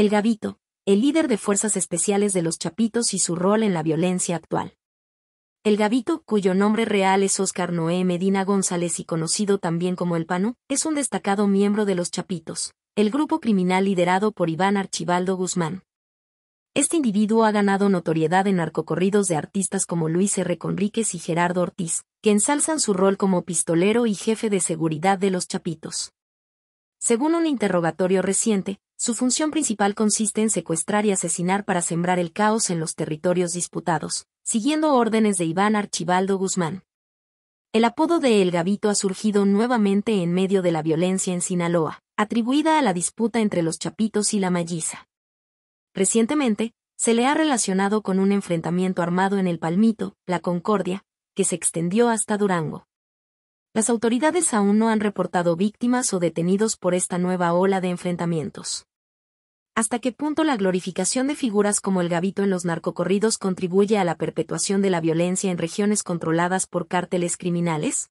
El Gavito, el líder de fuerzas especiales de los Chapitos y su rol en la violencia actual. El Gavito, cuyo nombre real es Óscar Noé Medina González y conocido también como El Pano, es un destacado miembro de los Chapitos, el grupo criminal liderado por Iván Archibaldo Guzmán. Este individuo ha ganado notoriedad en narcocorridos de artistas como Luis R. Conríquez y Gerardo Ortiz, que ensalzan su rol como pistolero y jefe de seguridad de los Chapitos. Según un interrogatorio reciente, su función principal consiste en secuestrar y asesinar para sembrar el caos en los territorios disputados, siguiendo órdenes de Iván Archibaldo Guzmán. El apodo de El Gavito ha surgido nuevamente en medio de la violencia en Sinaloa, atribuida a la disputa entre los chapitos y la malliza. Recientemente, se le ha relacionado con un enfrentamiento armado en el Palmito, La Concordia, que se extendió hasta Durango. Las autoridades aún no han reportado víctimas o detenidos por esta nueva ola de enfrentamientos hasta qué punto la glorificación de figuras como el gavito en los narcocorridos contribuye a la perpetuación de la violencia en regiones controladas por cárteles criminales?